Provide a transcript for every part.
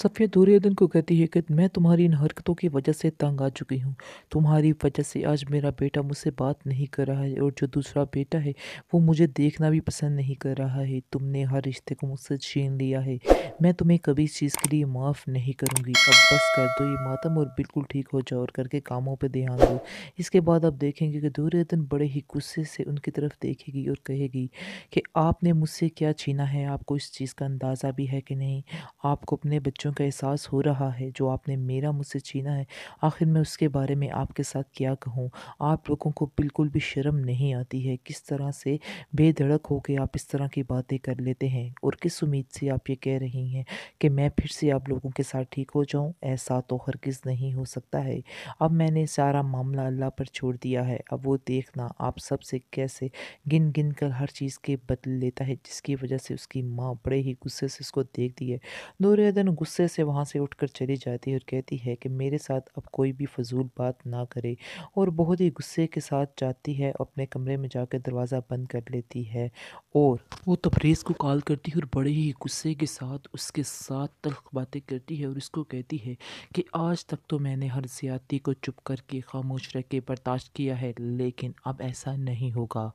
सफ़िया दुर्योधन को कहती है कि मैं तुम्हारी इन हरकतों की वजह से तंग आ चुकी हूँ तुम्हारी वजह से आज मेरा बेटा मुझसे बात नहीं कर रहा है और जो दूसरा बेटा है वो मुझे देखना भी पसंद नहीं कर रहा है तुमने हर रिश्ते को मुझसे छीन लिया है मैं तुम्हें कभी इस चीज़ के लिए माफ़ नहीं करूँगी अब बस कर दो ये मातम और बिल्कुल ठीक हो जाओ और करके कामों पर ध्यान दो इसके बाद आप देखेंगे कि दुर्योधन बड़े ही गुस्से से उनकी तरफ देखेगी और कहेगी कि आपने मुझसे क्या छीना है आपको इस चीज़ का अंदाज़ा भी है कि नहीं आपको अपने बच्चों बच्चों का एहसास हो रहा है जो आपने मेरा मुझसे छीना है आखिर मैं उसके बारे में आपके साथ क्या कहूँ आप लोगों को बिल्कुल भी शर्म नहीं आती है किस तरह से बेधड़क होकर आप इस तरह की बातें कर लेते हैं और किस उम्मीद से आप ये कह रही हैं कि मैं फिर से आप लोगों के साथ ठीक हो जाऊँ ऐसा तो हरगिज़ नहीं हो सकता है अब मैंने सारा मामला अल्लाह पर छोड़ दिया है अब वो देखना आप सबसे कैसे गिन गिन कर हर चीज़ के बदल लेता है जिसकी वजह से उसकी माँ बड़े ही गुस्से से उसको देख दी है नूर गुस्सा गुस्से से वहाँ से उठकर चली जाती है और कहती है कि मेरे साथ अब कोई भी फजूल बात ना करे और बहुत ही गुस्से के साथ जाती है अपने कमरे में जाकर दरवाज़ा बंद कर लेती है और वो तफरीज़ को कॉल करती है और बड़े ही गुस्से के साथ उसके साथ तल्ख बातें करती है और इसको कहती है कि आज तक तो मैंने हर ज़्यादती को चुप करके खामोश रख के बर्दाश्त किया है लेकिन अब ऐसा नहीं होगा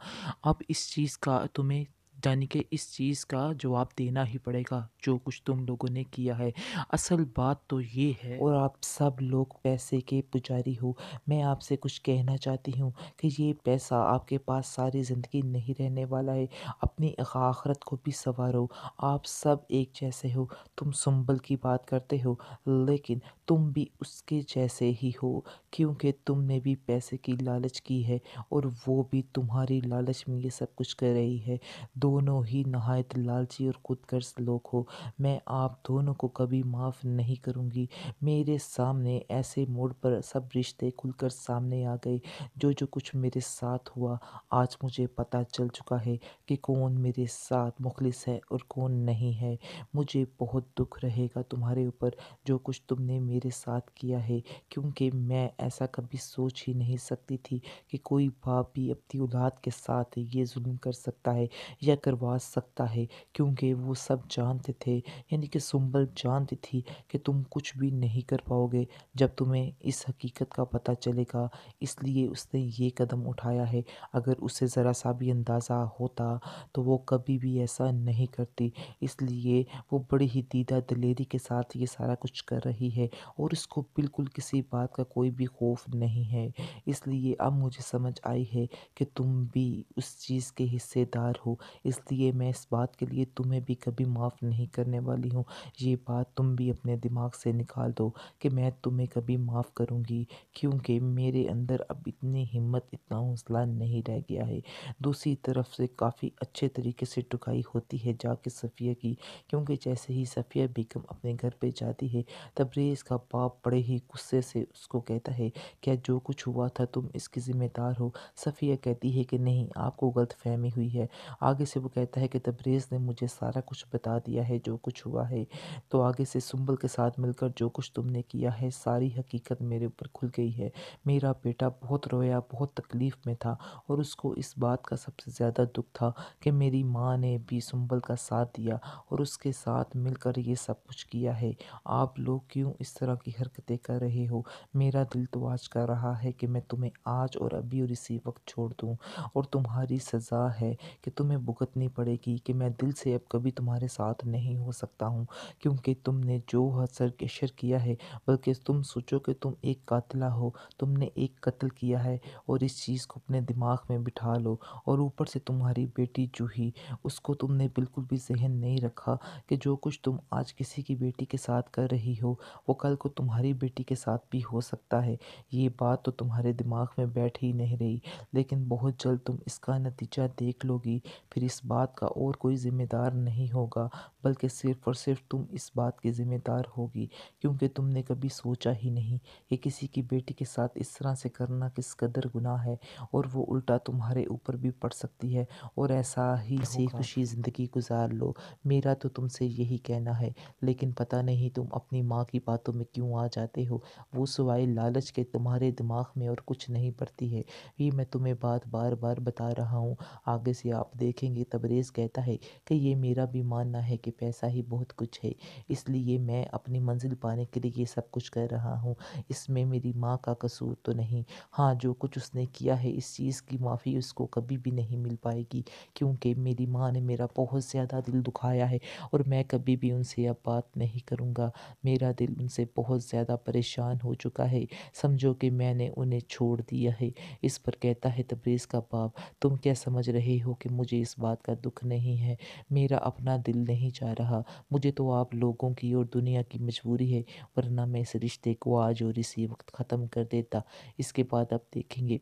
अब इस चीज़ का तुम्हें यानी कि इस चीज़ का जवाब देना ही पड़ेगा जो कुछ तुम लोगों ने किया है असल बात तो ये है और आप सब लोग पैसे के पुजारी हो मैं आपसे कुछ कहना चाहती हूँ कि ये पैसा आपके पास सारी ज़िंदगी नहीं रहने वाला है अपनी आखरत को भी संवारो आप सब एक जैसे हो तुम संबल की बात करते हो लेकिन तुम भी उसके जैसे ही हो क्योंकि तुमने भी पैसे की लालच की है और वो भी तुम्हारी लालच में ये सब कुछ कर रही है दो दोनों ही नहायत लालची और खुदगर्ज लोग हो मैं आप दोनों को कभी माफ़ नहीं करूँगी मेरे सामने ऐसे मोड़ पर सब रिश्ते खुलकर सामने आ गए जो जो कुछ मेरे साथ हुआ आज मुझे पता चल चुका है कि कौन मेरे साथ मुखलिस है और कौन नहीं है मुझे बहुत दुख रहेगा तुम्हारे ऊपर जो कुछ तुमने मेरे साथ किया है क्योंकि मैं ऐसा कभी सोच ही नहीं सकती थी कि कोई बाप भी अपनी औलाद के साथ ये जुल्म कर सकता है या करवा सकता है क्योंकि वो सब जानते थे यानी कि सुंबल जानती थी कि तुम कुछ भी नहीं कर पाओगे जब तुम्हें इस हकीकत का पता चलेगा इसलिए उसने ये कदम उठाया है अगर उसे ज़रा सा भी अंदाज़ा होता तो वो कभी भी ऐसा नहीं करती इसलिए वो बड़ी ही दीदा दिलेरी के साथ ये सारा कुछ कर रही है और इसको बिल्कुल किसी बात का कोई भी खौफ नहीं है इसलिए अब मुझे समझ आई है कि तुम भी उस चीज़ के हिस्सेदार हो इसलिए मैं इस बात के लिए तुम्हें भी कभी माफ़ नहीं करने वाली हूँ ये बात तुम भी अपने दिमाग से निकाल दो कि मैं तुम्हें कभी माफ़ करूँगी क्योंकि मेरे अंदर अब इतनी हिम्मत इतना हौसला नहीं रह गया है दूसरी तरफ से काफ़ी अच्छे तरीके से टुकाई होती है जाके सफ़िया की क्योंकि जैसे ही सफ़िया बेगम अपने घर पर जाती है तब रेस का पाप बड़े ही गुस्से से उसको कहता है क्या जो कुछ हुआ था तुम इसकी ज़िम्मेदार हो सफ़िया कहती है कि नहीं आपको गलत फहमी हुई है आगे से से वो कहता है कि तब्रेज़ ने मुझे सारा कुछ बता दिया है जो कुछ हुआ है तो आगे से सुंबल के साथ मिलकर जो कुछ तुमने किया है सारी हकीकत मेरे ऊपर खुल गई है मेरा बेटा बहुत रोया बहुत तकलीफ़ में था और उसको इस बात का सबसे ज़्यादा दुख था कि मेरी माँ ने भी सुंबल का साथ दिया और उसके साथ मिलकर ये सब कुछ किया है आप लोग क्यों इस तरह की हरकतें कर रहे हो मेरा दिल तो आज कर रहा है कि मैं तुम्हें आज और अभी और इसी वक्त छोड़ दूँ और तुम्हारी सज़ा है कि तुम्हें भुगत पड़नी पड़ेगी कि मैं दिल से अब कभी तुम्हारे साथ नहीं हो सकता हूँ क्योंकि तुमने जो हसर केशर किया है बल्कि तुम सोचो कि तुम एक कातला हो तुमने एक कत्ल किया है और इस चीज़ को अपने दिमाग में बिठा लो और ऊपर से तुम्हारी बेटी जूही उसको तुमने बिल्कुल भी जहन नहीं रखा कि जो कुछ तुम आज किसी की बेटी के साथ कर रही हो वो कल को तुम्हारी बेटी के साथ भी हो सकता है ये बात तो तुम्हारे दिमाग में बैठ ही नहीं रही लेकिन बहुत जल्द तुम इसका नतीजा देख लोगी फिर इस इस बात का और कोई ज़िम्मेदार नहीं होगा बल्कि सिर्फ़ और सिर्फ़ तुम इस बात की ज़िम्मेदार होगी क्योंकि तुमने कभी सोचा ही नहीं कि किसी की बेटी के साथ इस तरह से करना किस कदर गुनाह है और वो उल्टा तुम्हारे ऊपर भी पड़ सकती है और ऐसा ही से खुशी ज़िंदगी गुजार लो मेरा तो तुमसे यही कहना है लेकिन पता नहीं तुम अपनी माँ की बातों में क्यों आ जाते हो वो सवाए लालच के तुम्हारे दिमाग में और कुछ नहीं पड़ती है ये मैं तुम्हें बात बार बार बता रहा हूँ आगे से आप देखेंगे तबरेज़ कहता है कि ये मेरा भी मानना है कि पैसा ही बहुत कुछ है इसलिए मैं अपनी मंजिल पाने के लिए ये सब कुछ कर रहा हूँ इसमें मेरी माँ का कसूर तो नहीं हाँ जो कुछ उसने किया है इस चीज़ की माफ़ी उसको कभी भी नहीं मिल पाएगी क्योंकि मेरी माँ ने मेरा बहुत ज़्यादा दिल दुखाया है और मैं कभी भी उनसे अब बात नहीं करूँगा मेरा दिल उनसे बहुत ज़्यादा परेशान हो चुका है समझो कि मैंने उन्हें छोड़ दिया है इस पर कहता है तबरेज़ का बाप तुम क्या समझ रहे हो कि मुझे इस बात बात का दुख नहीं है मेरा अपना दिल नहीं चाह रहा मुझे तो आप लोगों की और दुनिया की मजबूरी है वरना मैं इस रिश्ते को आज और इसी वक्त ख़त्म कर देता इसके बाद आप देखेंगे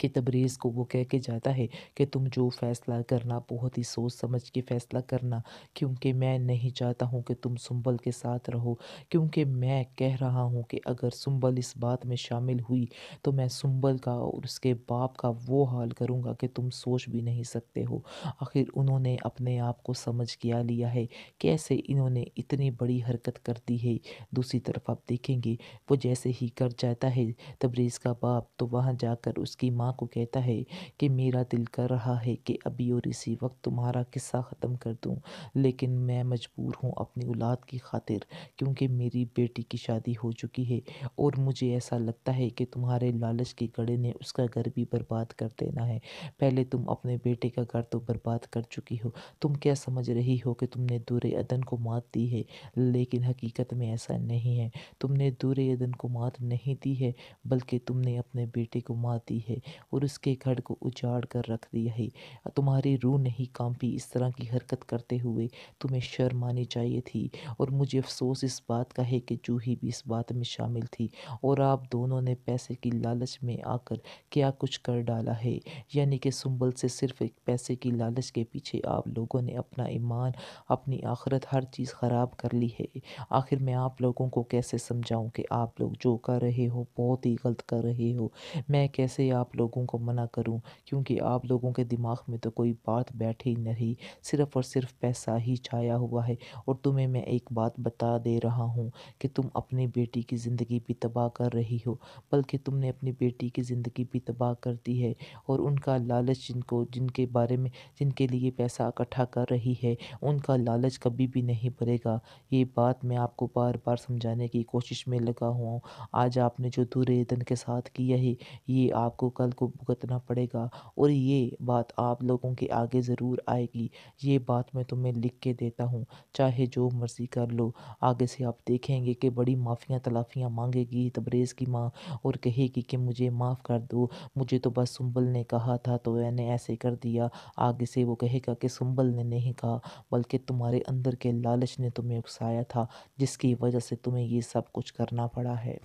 कि तब्रेज़ को वो कह के जाता है कि तुम जो फ़ैसला करना बहुत ही सोच समझ के फ़ैसला करना क्योंकि मैं नहीं चाहता हूँ कि तुम सुंबल के साथ रहो क्योंकि मैं कह रहा हूँ कि अगर सुंबल इस बात में शामिल हुई तो मैं सुंबल का और उसके बाप का वो हाल करूँगा कि तुम सोच भी नहीं सकते हो आखिर उन्होंने अपने आप को समझ किया लिया है कैसे इन्होंने इतनी बड़ी हरकत कर दी है दूसरी तरफ आप देखेंगे वो जैसे ही कर जाता है तब्रेज़ का बाप तो वहाँ जाकर उसकी माँ को कहता है कि मेरा दिल कर रहा है कि अभी और इसी वक्त तुम्हारा किस्सा ख़त्म कर दूँ लेकिन मैं मजबूर हूँ अपनी औलाद की खातिर क्योंकि मेरी बेटी की शादी हो चुकी है और मुझे ऐसा लगता है कि तुम्हारे लालच के गड़े ने उसका घर भी बर्बाद कर देना है पहले तुम अपने बेटे का घर तो बर्बाद कर चुकी हो तुम क्या समझ रही हो कि तुमने दूरे अदन को मात दी है लेकिन हकीकत में ऐसा नहीं है तुमने दूरे अदन को मात नहीं दी है बल्कि तुमने अपने बेटे को मात दी है और उसके घर को उजाड़ कर रख दिया है तुम्हारी रूह नहीं कांपी इस तरह की हरकत करते हुए तुम्हें शर्म आनी चाहिए थी और मुझे अफसोस इस बात का है कि जूही भी इस बात में शामिल थी और आप दोनों ने पैसे की लालच में आकर क्या कुछ कर डाला है यानी कि सुंबल से सिर्फ एक पैसे की लालच के पीछे आप लोगों ने अपना ईमान अपनी आखिरत हर चीज़ ख़राब कर ली है आखिर मैं आप लोगों को कैसे समझाऊं कि आप लोग जो कर रहे हो बहुत ही गलत कर रहे हो मैं कैसे आप लोगों को मना करूं क्योंकि आप लोगों के दिमाग में तो कोई बात बैठी नहीं सिर्फ़ और सिर्फ पैसा ही छाया हुआ है और तुम्हें मैं एक बात बता दे रहा हूँ कि तुम अपनी बेटी की ज़िंदगी भी तबाह कर रही हो बल्कि तुमने अपनी बेटी की ज़िंदगी भी तबाह कर दी है और उनका लालच जिनको जिनके बारे में जिनके लिए पैसा इकट्ठा कर रही है उनका लालच कभी भी नहीं भरेगा ये बात मैं आपको बार बार समझाने की कोशिश में लगा हुआ हूँ आज आपने जो दूर के साथ किया है ये आपको कल स्ट्रगल को भुगतना पड़ेगा और ये बात आप लोगों के आगे ज़रूर आएगी ये बात मैं तुम्हें लिख के देता हूँ चाहे जो मर्ज़ी कर लो आगे से आप देखेंगे कि बड़ी माफ़ियाँ तलाफ़ियाँ मांगेगी तबरेज़ की माँ और कहेगी कि मुझे माफ़ कर दो मुझे तो बस सुंबल ने कहा था तो मैंने ऐसे कर दिया आगे से वो कहेगा कि सुंबल ने नहीं कहा बल्कि तुम्हारे अंदर के लालच ने तुम्हें उकसाया था जिसकी वजह से तुम्हें ये सब कुछ करना पड़ा है